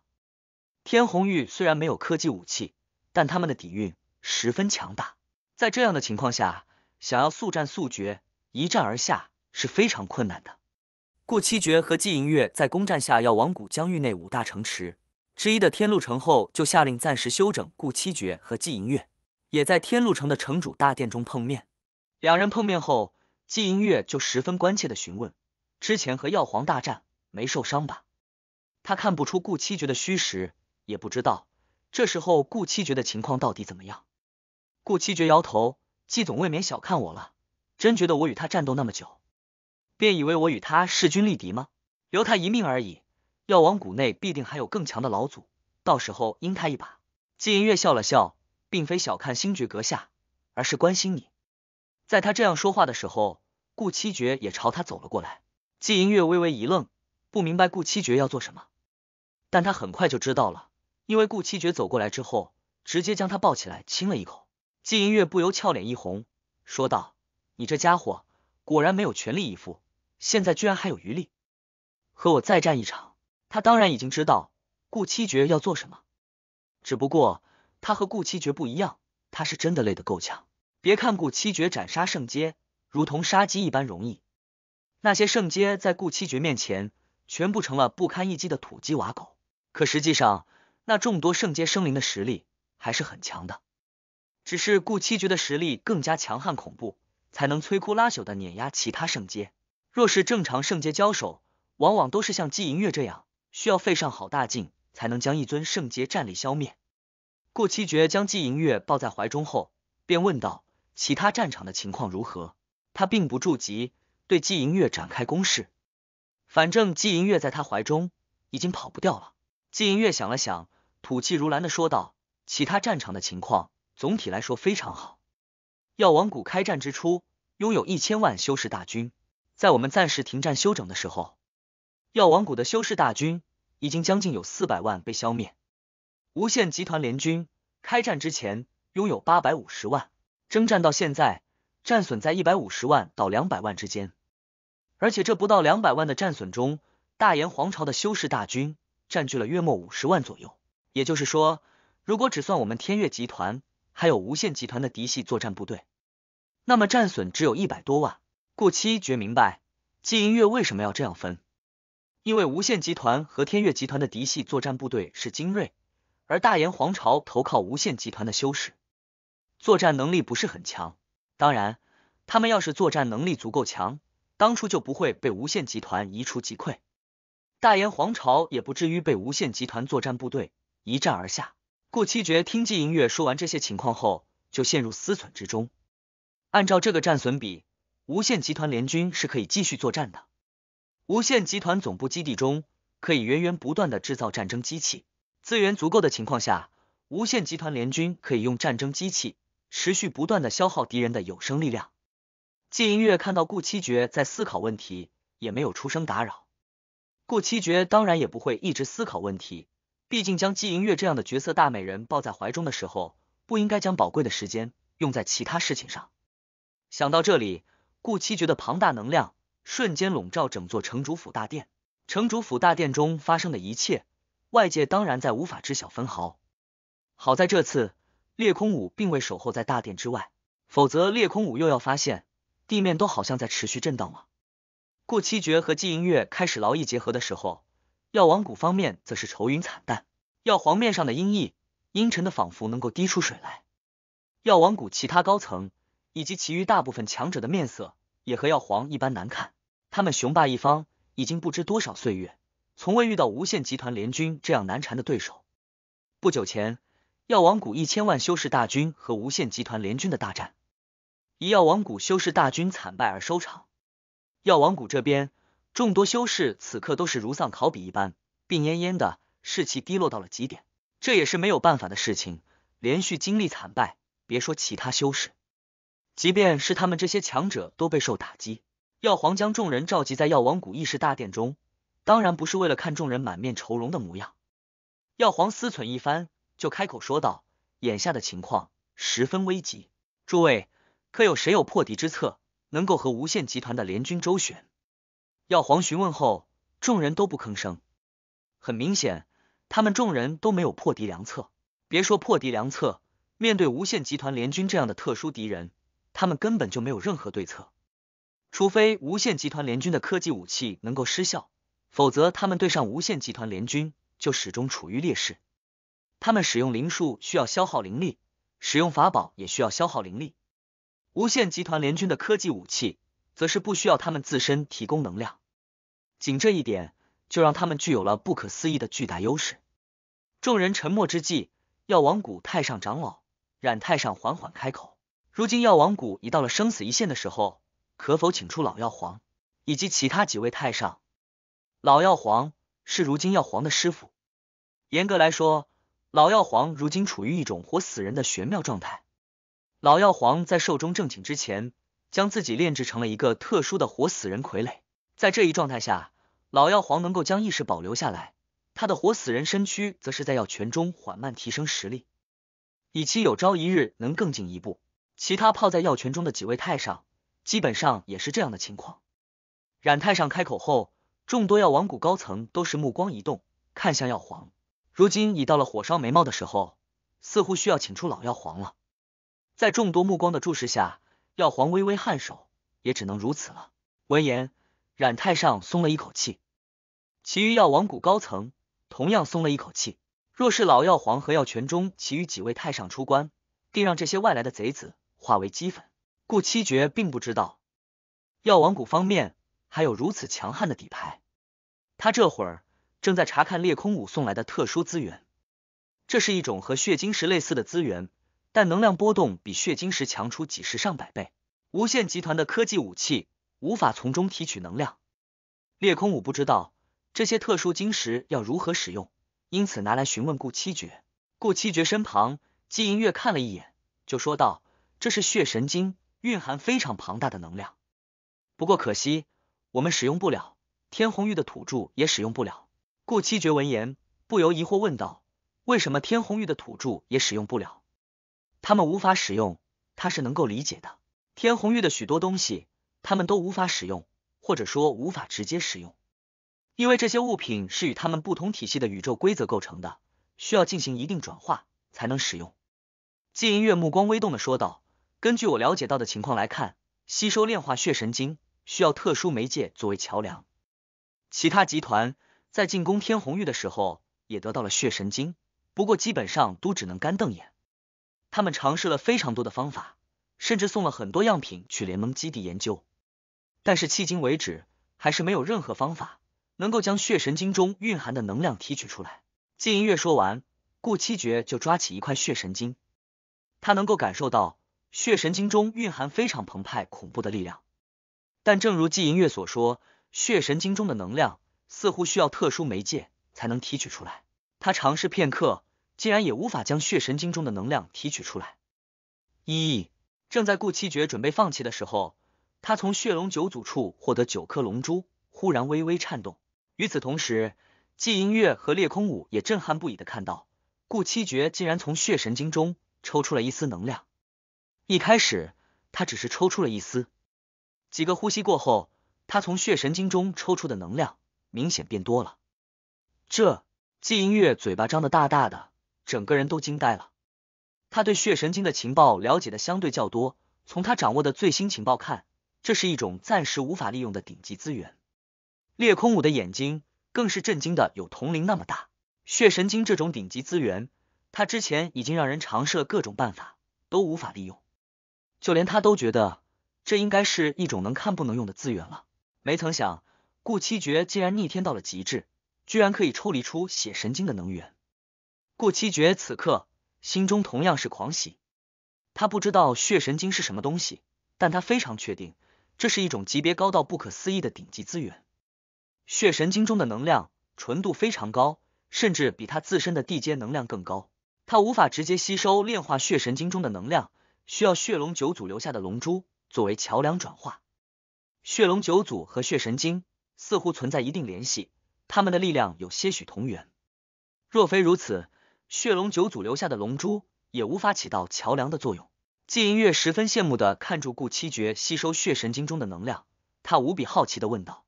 天红玉虽然没有科技武器，但他们的底蕴十分强大。在这样的情况下，想要速战速决、一战而下是非常困难的。顾七绝和季银月在攻占下药王谷疆域内五大城池之一的天路城后，就下令暂时休整。顾七绝和季银月也在天路城的城主大殿中碰面。两人碰面后，季银月就十分关切的询问：“之前和药皇大战没受伤吧？”他看不出顾七绝的虚实。也不知道这时候顾七绝的情况到底怎么样。顾七绝摇头：“季总未免小看我了，真觉得我与他战斗那么久，便以为我与他势均力敌吗？留他一命而已。药王谷内必定还有更强的老祖，到时候阴他一把。”季银月笑了笑，并非小看星爵阁下，而是关心你。在他这样说话的时候，顾七绝也朝他走了过来。季银月微微一愣，不明白顾七绝要做什么，但他很快就知道了。因为顾七绝走过来之后，直接将他抱起来亲了一口。季银月不由俏脸一红，说道：“你这家伙果然没有全力以赴，现在居然还有余力和我再战一场。”他当然已经知道顾七绝要做什么，只不过他和顾七绝不一样，他是真的累得够呛。别看顾七绝斩杀圣阶如同杀鸡一般容易，那些圣阶在顾七绝面前全部成了不堪一击的土鸡瓦狗。可实际上，那众多圣阶生灵的实力还是很强的，只是顾七绝的实力更加强悍恐怖，才能摧枯拉朽的碾压其他圣阶。若是正常圣阶交手，往往都是像季银月这样，需要费上好大劲才能将一尊圣阶战力消灭。顾七绝将季银月抱在怀中后，便问道：“其他战场的情况如何？”他并不着急对季银月展开攻势，反正季银月在他怀中已经跑不掉了。季银月想了想，吐气如兰的说道：“其他战场的情况总体来说非常好。药王谷开战之初拥有一千万修士大军，在我们暂时停战休整的时候，药王谷的修士大军已经将近有四百万被消灭。无限集团联军开战之前拥有八百五十万，征战到现在战损在一百五十万到两百万之间。而且这不到两百万的战损中，大燕皇朝的修士大军。”占据了约莫五十万左右，也就是说，如果只算我们天越集团还有无限集团的嫡系作战部队，那么战损只有一百多万。顾七绝明白季银月为什么要这样分，因为无限集团和天越集团的嫡系作战部队是精锐，而大炎皇朝投靠无限集团的修士作战能力不是很强。当然，他们要是作战能力足够强，当初就不会被无限集团一触即溃。大燕皇朝也不至于被无限集团作战部队一战而下。顾七绝听季银月说完这些情况后，就陷入思忖之中。按照这个战损比，无限集团联军是可以继续作战的。无限集团总部基地中可以源源不断的制造战争机器，资源足够的情况下，无限集团联军可以用战争机器持续不断的消耗敌人的有生力量。季银月看到顾七绝在思考问题，也没有出声打扰。顾七绝当然也不会一直思考问题，毕竟将季银月这样的绝色大美人抱在怀中的时候，不应该将宝贵的时间用在其他事情上。想到这里，顾七绝的庞大能量瞬间笼罩整座城主府大殿，城主府大殿中发生的一切，外界当然在无法知晓分毫。好在这次裂空舞并未守候在大殿之外，否则裂空舞又要发现地面都好像在持续震荡了。顾七绝和季银月开始劳逸结合的时候，药王谷方面则是愁云惨淡，药皇面上的阴翳阴沉的，仿佛能够滴出水来。药王谷其他高层以及其余大部分强者的面色也和药皇一般难看。他们雄霸一方，已经不知多少岁月，从未遇到无限集团联军这样难缠的对手。不久前，药王谷一千万修士大军和无限集团联军的大战，以药王谷修士大军惨败而收场。药王谷这边，众多修士此刻都是如丧考妣一般，病恹恹的，士气低落到了极点。这也是没有办法的事情，连续经历惨败，别说其他修士，即便是他们这些强者都备受打击。药皇将众人召集在药王谷议事大殿中，当然不是为了看众人满面愁容的模样。药皇思忖一番，就开口说道：“眼下的情况十分危急，诸位，可有谁有破敌之策？”能够和无限集团的联军周旋，药皇询问后，众人都不吭声。很明显，他们众人都没有破敌良策。别说破敌良策，面对无限集团联军这样的特殊敌人，他们根本就没有任何对策。除非无限集团联军的科技武器能够失效，否则他们对上无限集团联军就始终处于劣势。他们使用灵术需要消耗灵力，使用法宝也需要消耗灵力。无限集团联军的科技武器，则是不需要他们自身提供能量，仅这一点就让他们具有了不可思议的巨大优势。众人沉默之际，药王谷太上长老冉太上缓缓开口：“如今药王谷已到了生死一线的时候，可否请出老药皇以及其他几位太上？”老药皇是如今药皇的师傅，严格来说，老药皇如今处于一种活死人的玄妙状态。老药皇在寿终正寝之前，将自己炼制成了一个特殊的活死人傀儡。在这一状态下，老药皇能够将意识保留下来，他的活死人身躯则是在药泉中缓慢提升实力，以期有朝一日能更进一步。其他泡在药泉中的几位太上，基本上也是这样的情况。冉太上开口后，众多药王谷高层都是目光一动，看向药皇。如今已到了火烧眉毛的时候，似乎需要请出老药皇了。在众多目光的注视下，药皇微微颔首，也只能如此了。闻言，冉太上松了一口气，其余药王谷高层同样松了一口气。若是老药皇和药泉中其余几位太上出关，定让这些外来的贼子化为鸡粉。顾七绝并不知道药王谷方面还有如此强悍的底牌，他这会儿正在查看裂空武送来的特殊资源，这是一种和血晶石类似的资源。但能量波动比血晶石强出几十上百倍，无限集团的科技武器无法从中提取能量。裂空武不知道这些特殊晶石要如何使用，因此拿来询问顾七绝。顾七绝身旁，季银月看了一眼，就说道：“这是血神经，蕴含非常庞大的能量。不过可惜，我们使用不了。天红玉的土著也使用不了。”顾七绝闻言，不由疑惑问道：“为什么天红玉的土著也使用不了？”他们无法使用，他是能够理解的。天红域的许多东西，他们都无法使用，或者说无法直接使用，因为这些物品是与他们不同体系的宇宙规则构成的，需要进行一定转化才能使用。季银月目光微动的说道：“根据我了解到的情况来看，吸收炼化血神经需要特殊媒介作为桥梁。其他集团在进攻天红域的时候，也得到了血神经，不过基本上都只能干瞪眼。”他们尝试了非常多的方法，甚至送了很多样品去联盟基地研究，但是迄今为止还是没有任何方法能够将血神经中蕴含的能量提取出来。季银月说完，顾七绝就抓起一块血神经，他能够感受到血神经中蕴含非常澎湃、恐怖的力量。但正如季银月所说，血神经中的能量似乎需要特殊媒介才能提取出来。他尝试片刻。竟然也无法将血神经中的能量提取出来。一正在顾七绝准备放弃的时候，他从血龙九祖处获得九颗龙珠，忽然微微颤动。与此同时，季银月和裂空舞也震撼不已的看到，顾七绝竟然从血神经中抽出了一丝能量。一开始他只是抽出了一丝，几个呼吸过后，他从血神经中抽出的能量明显变多了。这季银月嘴巴张得大大的。整个人都惊呆了。他对血神经的情报了解的相对较多，从他掌握的最新情报看，这是一种暂时无法利用的顶级资源。裂空武的眼睛更是震惊的有铜铃那么大。血神经这种顶级资源，他之前已经让人尝试了各种办法，都无法利用，就连他都觉得这应该是一种能看不能用的资源了。没曾想，顾七绝竟然逆天到了极致，居然可以抽离出血神经的能源。顾七绝此刻心中同样是狂喜，他不知道血神经是什么东西，但他非常确定，这是一种级别高到不可思议的顶级资源。血神经中的能量纯度非常高，甚至比他自身的地阶能量更高。他无法直接吸收炼化血神经中的能量，需要血龙九祖留下的龙珠作为桥梁转化。血龙九祖和血神经似乎存在一定联系，他们的力量有些许同源。若非如此，血龙九祖留下的龙珠也无法起到桥梁的作用。季银月十分羡慕的看住顾七绝吸收血神经中的能量，他无比好奇的问道：“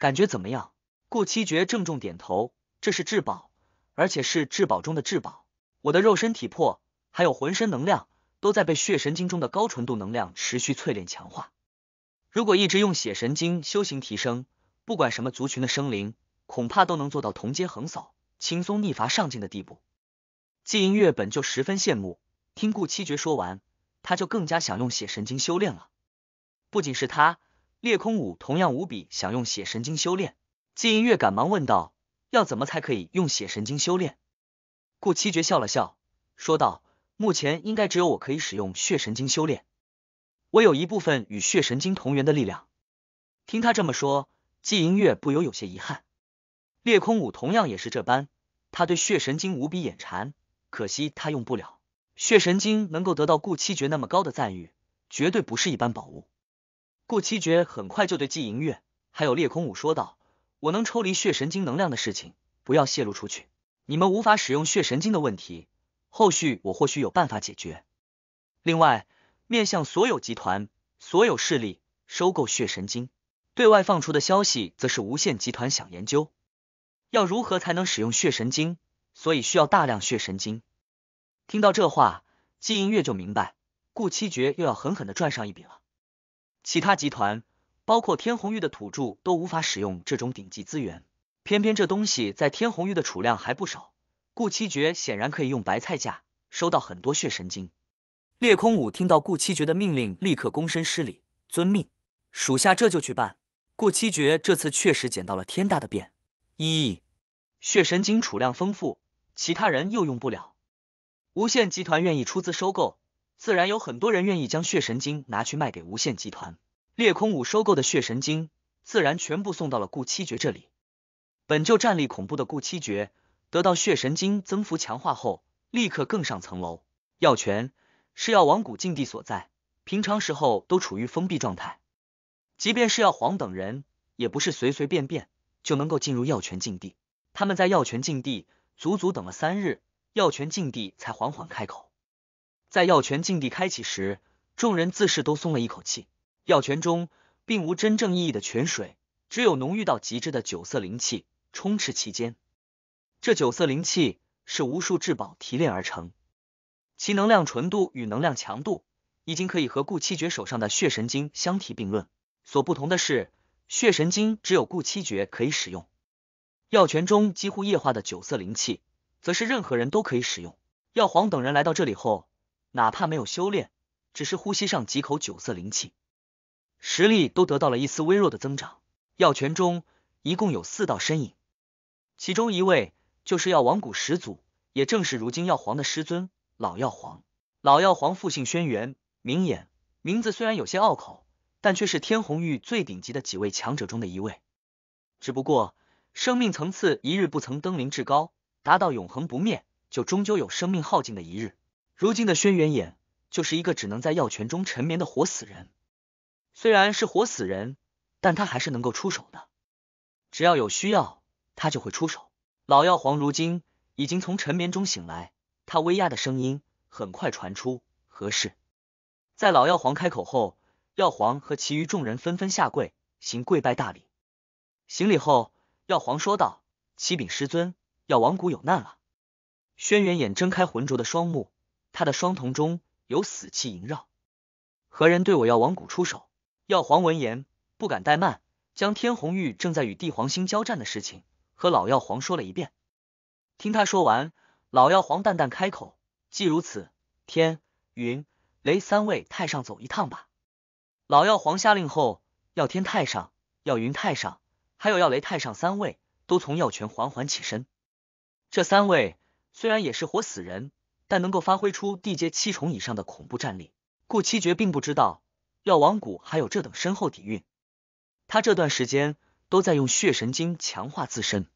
感觉怎么样？”顾七绝郑重点头：“这是至宝，而且是至宝中的至宝。我的肉身体魄还有浑身能量，都在被血神经中的高纯度能量持续淬炼强化。如果一直用血神经修行提升，不管什么族群的生灵，恐怕都能做到同阶横扫、轻松逆伐上进的地步。”季银月本就十分羡慕，听顾七绝说完，他就更加想用血神经修炼了。不仅是他，裂空武同样无比想用血神经修炼。季银月赶忙问道：“要怎么才可以用血神经修炼？”顾七绝笑了笑，说道：“目前应该只有我可以使用血神经修炼，我有一部分与血神经同源的力量。”听他这么说，季银月不由有些遗憾。裂空武同样也是这般，他对血神经无比眼馋。可惜他用不了血神经，能够得到顾七绝那么高的赞誉，绝对不是一般宝物。顾七绝很快就对季莹月还有裂空武说道：“我能抽离血神经能量的事情，不要泄露出去。你们无法使用血神经的问题，后续我或许有办法解决。另外，面向所有集团、所有势力收购血神经，对外放出的消息则是无限集团想研究，要如何才能使用血神经。”所以需要大量血神经。听到这话，季银月就明白，顾七绝又要狠狠的赚上一笔了。其他集团，包括天虹玉的土著都无法使用这种顶级资源，偏偏这东西在天虹玉的储量还不少，顾七绝显然可以用白菜价收到很多血神经。裂空武听到顾七绝的命令，立刻躬身施礼，遵命，属下这就去办。顾七绝这次确实捡到了天大的便宜。血神经储量丰富，其他人又用不了。无限集团愿意出资收购，自然有很多人愿意将血神经拿去卖给无限集团。裂空武收购的血神经，自然全部送到了顾七绝这里。本就战力恐怖的顾七绝，得到血神经增幅强化后，立刻更上层楼。药泉是药王谷禁地所在，平常时候都处于封闭状态，即便是药皇等人，也不是随随便便就能够进入药泉禁地。他们在药泉禁地足足等了三日，药泉禁地才缓缓开口。在药泉禁地开启时，众人自是都松了一口气。药泉中并无真正意义的泉水，只有浓郁到极致的九色灵气充斥其间。这九色灵气是无数至宝提炼而成，其能量纯度与能量强度已经可以和顾七绝手上的血神经相提并论。所不同的是，血神经只有顾七绝可以使用。药泉中几乎液化的九色灵气，则是任何人都可以使用。药皇等人来到这里后，哪怕没有修炼，只是呼吸上几口九色灵气，实力都得到了一丝微弱的增长。药泉中一共有四道身影，其中一位就是药王谷始祖，也正是如今药皇的师尊老药皇。老药皇复姓轩辕，名衍，名字虽然有些拗口，但却是天红域最顶级的几位强者中的一位。只不过。生命层次一日不曾登临至高，达到永恒不灭，就终究有生命耗尽的一日。如今的轩辕眼就是一个只能在药泉中沉眠的活死人。虽然是活死人，但他还是能够出手的。只要有需要，他就会出手。老药皇如今已经从沉眠中醒来，他威压的声音很快传出。何事？在老药皇开口后，药皇和其余众人纷纷下跪，行跪拜大礼。行礼后。药皇说道：“启禀师尊，药王谷有难了。”轩辕眼睁开浑浊的双目，他的双瞳中有死气萦绕。何人对我药王谷出手？药皇闻言不敢怠慢，将天红玉正在与帝皇星交战的事情和老药皇说了一遍。听他说完，老药皇淡淡开口：“既如此，天、云、雷三位太上走一趟吧。”老药皇下令后，要天太上，要云太上。还有药雷太上三位都从药泉缓缓起身。这三位虽然也是活死人，但能够发挥出地阶七重以上的恐怖战力。顾七绝并不知道药王谷还有这等深厚底蕴。他这段时间都在用血神经强化自身。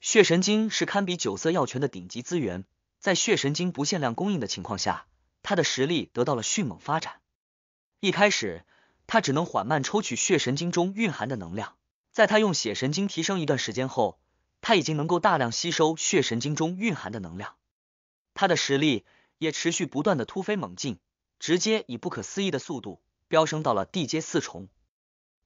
血神经是堪比九色药泉的顶级资源，在血神经不限量供应的情况下，他的实力得到了迅猛发展。一开始，他只能缓慢抽取血神经中蕴含的能量。在他用血神经提升一段时间后，他已经能够大量吸收血神经中蕴含的能量，他的实力也持续不断的突飞猛进，直接以不可思议的速度飙升到了地阶四重。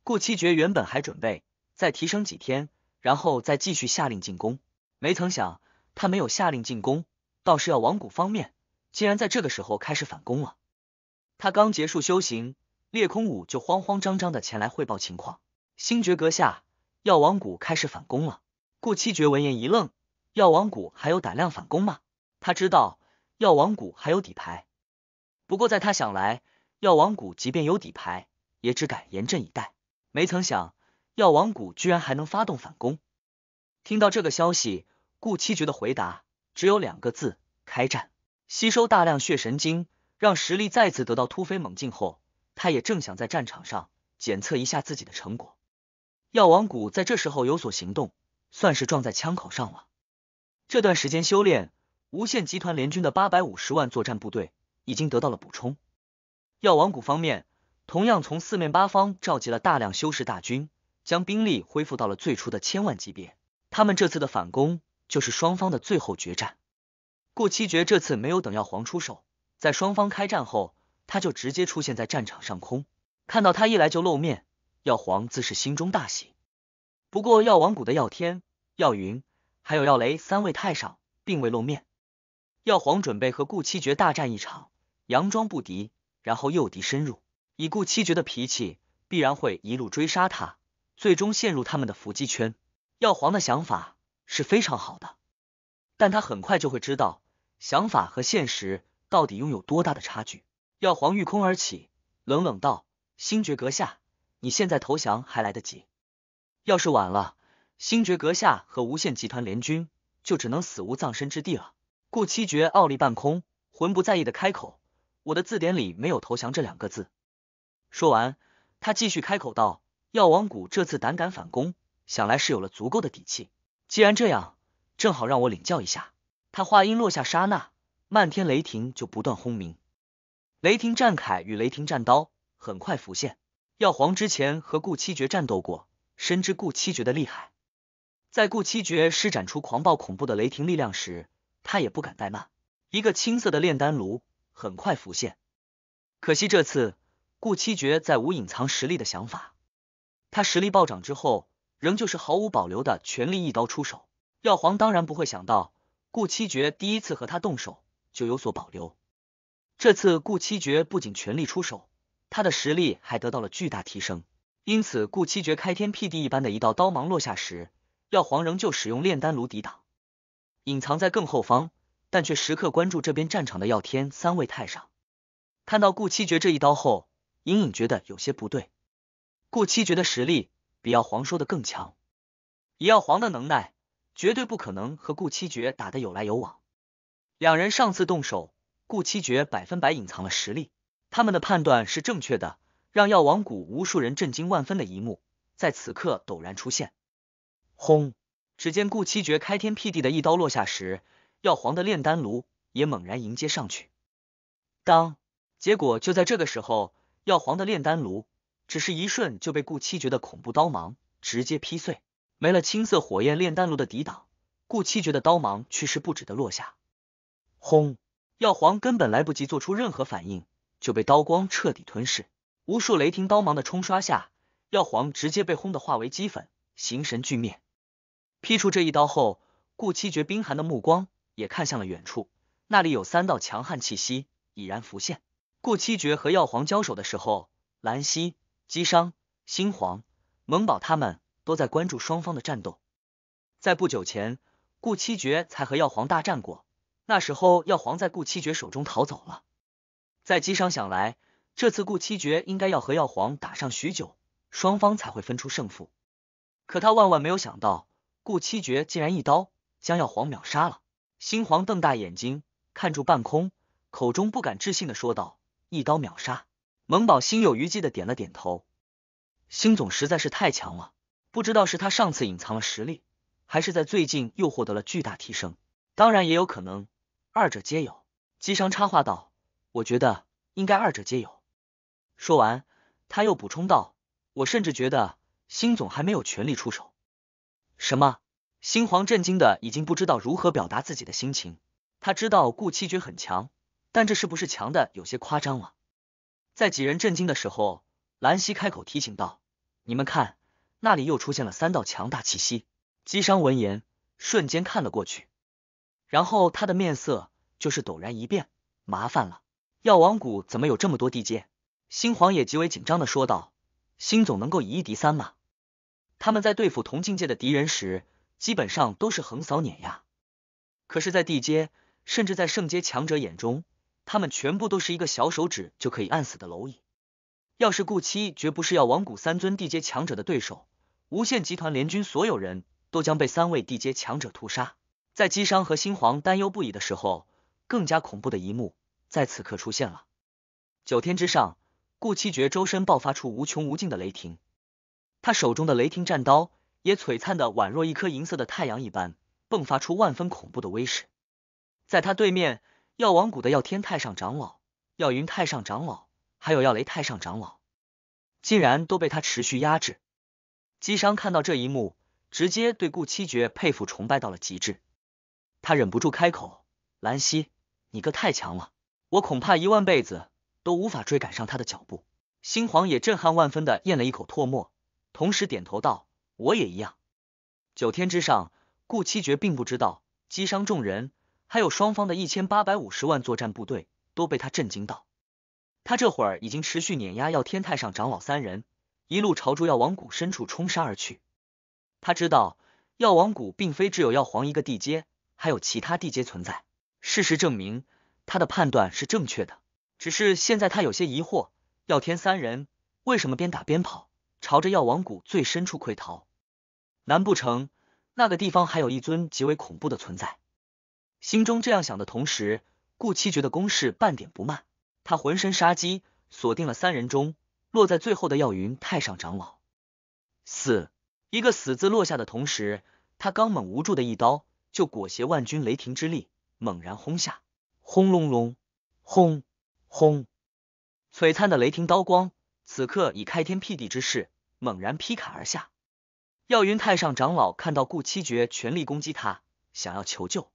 顾七绝原本还准备再提升几天，然后再继续下令进攻，没曾想他没有下令进攻，倒是要王谷方面竟然在这个时候开始反攻了。他刚结束修行，裂空武就慌慌张张的前来汇报情况。星爵阁下，药王谷开始反攻了。顾七绝闻言一愣：药王谷还有胆量反攻吗？他知道药王谷还有底牌，不过在他想来，药王谷即便有底牌，也只敢严阵以待。没曾想，药王谷居然还能发动反攻。听到这个消息，顾七绝的回答只有两个字：开战。吸收大量血神经，让实力再次得到突飞猛进后，他也正想在战场上检测一下自己的成果。药王谷在这时候有所行动，算是撞在枪口上了。这段时间修炼，无限集团联军的八百五十万作战部队已经得到了补充。药王谷方面同样从四面八方召集了大量修士大军，将兵力恢复到了最初的千万级别。他们这次的反攻就是双方的最后决战。顾七绝这次没有等药皇出手，在双方开战后，他就直接出现在战场上空。看到他一来就露面。药皇自是心中大喜，不过药王谷的药天、药云还有药雷三位太上并未露面。药皇准备和顾七绝大战一场，佯装不敌，然后诱敌深入。以顾七绝的脾气，必然会一路追杀他，最终陷入他们的伏击圈。药皇的想法是非常好的，但他很快就会知道想法和现实到底拥有多大的差距。药皇御空而起，冷冷道：“星爵阁下。”你现在投降还来得及，要是晚了，星爵阁下和无限集团联军就只能死无葬身之地了。顾七绝傲立半空，魂不在意的开口：“我的字典里没有投降这两个字。”说完，他继续开口道：“药王谷这次胆敢反攻，想来是有了足够的底气。既然这样，正好让我领教一下。”他话音落下，刹那，漫天雷霆就不断轰鸣，雷霆战铠与雷霆战刀很快浮现。药皇之前和顾七绝战斗过，深知顾七绝的厉害。在顾七绝施展出狂暴恐怖的雷霆力量时，他也不敢怠慢。一个青色的炼丹炉很快浮现。可惜这次，顾七绝再无隐藏实力的想法。他实力暴涨之后，仍旧是毫无保留的全力一刀出手。药皇当然不会想到，顾七绝第一次和他动手就有所保留。这次顾七绝不仅全力出手。他的实力还得到了巨大提升，因此顾七绝开天辟地一般的一道刀芒落下时，药皇仍旧使用炼丹炉抵挡，隐藏在更后方，但却时刻关注这边战场的药天三位太上，看到顾七绝这一刀后，隐隐觉得有些不对。顾七绝的实力比药皇说的更强，以药皇的能耐，绝对不可能和顾七绝打得有来有往。两人上次动手，顾七绝百分百隐藏了实力。他们的判断是正确的，让药王谷无数人震惊万分的一幕，在此刻陡然出现。轰！只见顾七绝开天辟地的一刀落下时，药皇的炼丹炉也猛然迎接上去。当，结果就在这个时候，药皇的炼丹炉只是一瞬就被顾七绝的恐怖刀芒直接劈碎。没了青色火焰炼丹炉的抵挡，顾七绝的刀芒去势不止的落下。轰！药皇根本来不及做出任何反应。就被刀光彻底吞噬，无数雷霆刀芒的冲刷下，药皇直接被轰得化为齑粉，形神俱灭。劈出这一刀后，顾七绝冰寒的目光也看向了远处，那里有三道强悍气息已然浮现。顾七绝和药皇交手的时候，兰溪、姬商、新皇、萌宝他们都在关注双方的战斗。在不久前，顾七绝才和药皇大战过，那时候药皇在顾七绝手中逃走了。在姬商想来，这次顾七绝应该要和药皇打上许久，双方才会分出胜负。可他万万没有想到，顾七绝竟然一刀将药皇秒杀了。新皇瞪大眼睛看住半空，口中不敢置信的说道：“一刀秒杀！”萌宝心有余悸的点了点头。星总实在是太强了，不知道是他上次隐藏了实力，还是在最近又获得了巨大提升。当然也有可能二者皆有。姬商插话道。我觉得应该二者皆有。说完，他又补充道：“我甚至觉得新总还没有权力出手。”什么？新皇震惊的已经不知道如何表达自己的心情。他知道顾七绝很强，但这是不是强的有些夸张了？在几人震惊的时候，兰溪开口提醒道：“你们看，那里又出现了三道强大气息。”姬商闻言，瞬间看了过去，然后他的面色就是陡然一变，麻烦了。药王谷怎么有这么多地阶？新皇也极为紧张的说道：“新总能够以一敌三吗？他们在对付同境界的敌人时，基本上都是横扫碾压。可是，在地阶，甚至在圣阶强者眼中，他们全部都是一个小手指就可以按死的蝼蚁。要是顾七绝不是药王谷三尊地阶强者的对手，无限集团联军所有人都将被三位地阶强者屠杀。”在姬商和新皇担忧不已的时候，更加恐怖的一幕。在此刻出现了，九天之上，顾七绝周身爆发出无穷无尽的雷霆，他手中的雷霆战刀也璀璨的宛若一颗银色的太阳一般，迸发出万分恐怖的威势。在他对面，药王谷的药天太上长老、药云太上长老，还有药雷太上长老，竟然都被他持续压制。姬商看到这一幕，直接对顾七绝佩服崇拜到了极致，他忍不住开口：“兰溪，你哥太强了。”我恐怕一万辈子都无法追赶上他的脚步。新皇也震撼万分的咽了一口唾沫，同时点头道：“我也一样。”九天之上，顾七绝并不知道击伤众人，还有双方的一千八百五十万作战部队都被他震惊到。他这会儿已经持续碾压耀天太上长老三人，一路朝着药王谷深处冲杀而去。他知道药王谷并非只有药皇一个地阶，还有其他地阶存在。事实证明。他的判断是正确的，只是现在他有些疑惑，耀天三人为什么边打边跑，朝着药王谷最深处溃逃？难不成那个地方还有一尊极为恐怖的存在？心中这样想的同时，顾七绝的攻势半点不慢，他浑身杀机，锁定了三人中落在最后的药云太上长老。四一个死字落下的同时，他刚猛无助的一刀就裹挟万钧雷霆之力，猛然轰下。轰隆隆，轰轰！璀璨的雷霆刀光，此刻以开天辟地之势猛然劈砍而下。耀云太上长老看到顾七绝全力攻击他，想要求救，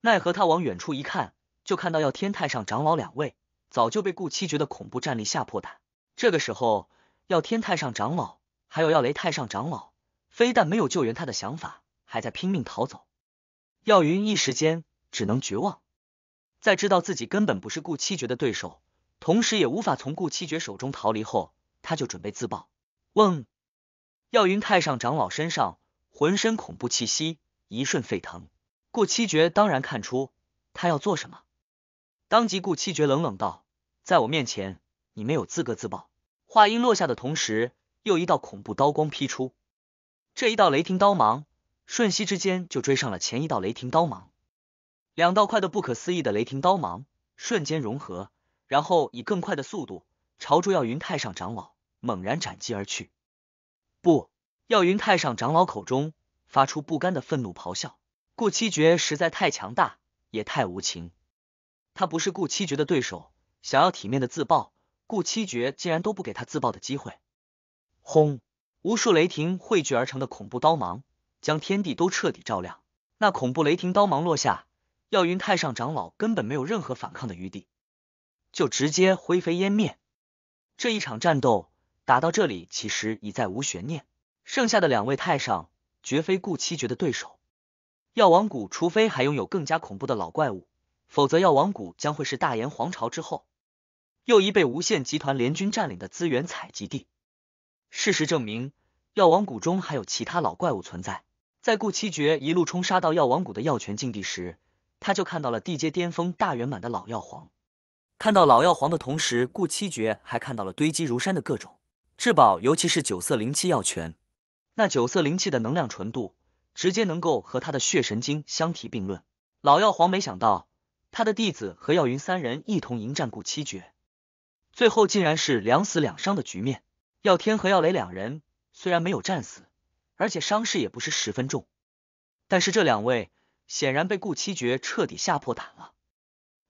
奈何他往远处一看，就看到耀天太上长老两位早就被顾七绝的恐怖战力吓破胆。这个时候，耀天太上长老还有耀雷太上长老，非但没有救援他的想法，还在拼命逃走。耀云一时间只能绝望。在知道自己根本不是顾七绝的对手，同时也无法从顾七绝手中逃离后，他就准备自爆。嗡！耀云太上长老身上浑身恐怖气息一瞬沸腾。顾七绝当然看出他要做什么，当即顾七绝冷冷道：“在我面前，你没有资格自爆。”话音落下的同时，又一道恐怖刀光劈出。这一道雷霆刀芒，瞬息之间就追上了前一道雷霆刀芒。两道快的不可思议的雷霆刀芒瞬间融合，然后以更快的速度朝着耀云太上长老猛然斩击而去。不，耀云太上长老口中发出不甘的愤怒咆哮。顾七绝实在太强大，也太无情，他不是顾七绝的对手。想要体面的自爆，顾七绝竟然都不给他自爆的机会。轰！无数雷霆汇聚而成的恐怖刀芒，将天地都彻底照亮。那恐怖雷霆刀芒落下。药云太上长老根本没有任何反抗的余地，就直接灰飞烟灭。这一场战斗打到这里，其实已再无悬念。剩下的两位太上绝非顾七绝的对手。药王谷除非还拥有更加恐怖的老怪物，否则药王谷将会是大燕皇朝之后又一被无限集团联军占领的资源采集地。事实证明，药王谷中还有其他老怪物存在。在顾七绝一路冲杀到药王谷的药泉境地时。他就看到了地阶巅峰大圆满的老药皇，看到老药皇的同时，顾七绝还看到了堆积如山的各种至宝，尤其是九色灵气药泉。那九色灵气的能量纯度，直接能够和他的血神经相提并论。老药皇没想到，他的弟子和药云三人一同迎战顾七绝，最后竟然是两死两伤的局面。药天和药雷两人虽然没有战死，而且伤势也不是十分重，但是这两位。显然被顾七绝彻底吓破胆了。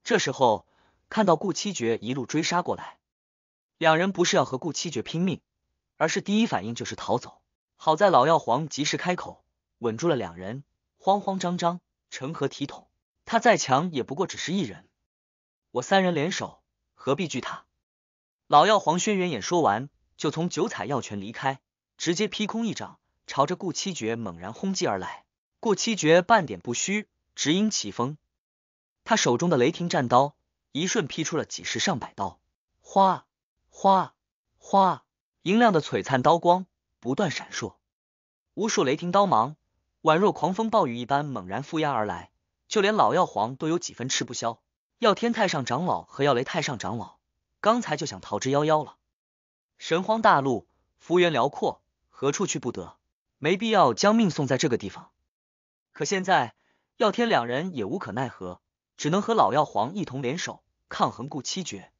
这时候看到顾七绝一路追杀过来，两人不是要和顾七绝拼命，而是第一反应就是逃走。好在老药皇及时开口，稳住了两人。慌慌张张，成何体统？他再强，也不过只是一人。我三人联手，何必惧他？老药皇轩辕眼说完，就从九彩药泉离开，直接劈空一掌，朝着顾七绝猛然轰击而来。顾七绝半点不虚，直因起风。他手中的雷霆战刀一瞬劈出了几十上百刀，花花花，银亮的璀璨刀光不断闪烁，无数雷霆刀芒宛若狂风暴雨一般猛然覆压而来，就连老药皇都有几分吃不消。药天太上长老和药雷太上长老刚才就想逃之夭夭了。神荒大陆幅员辽阔，何处去不得？没必要将命送在这个地方。可现在，耀天两人也无可奈何，只能和老药皇一同联手抗衡顾七绝。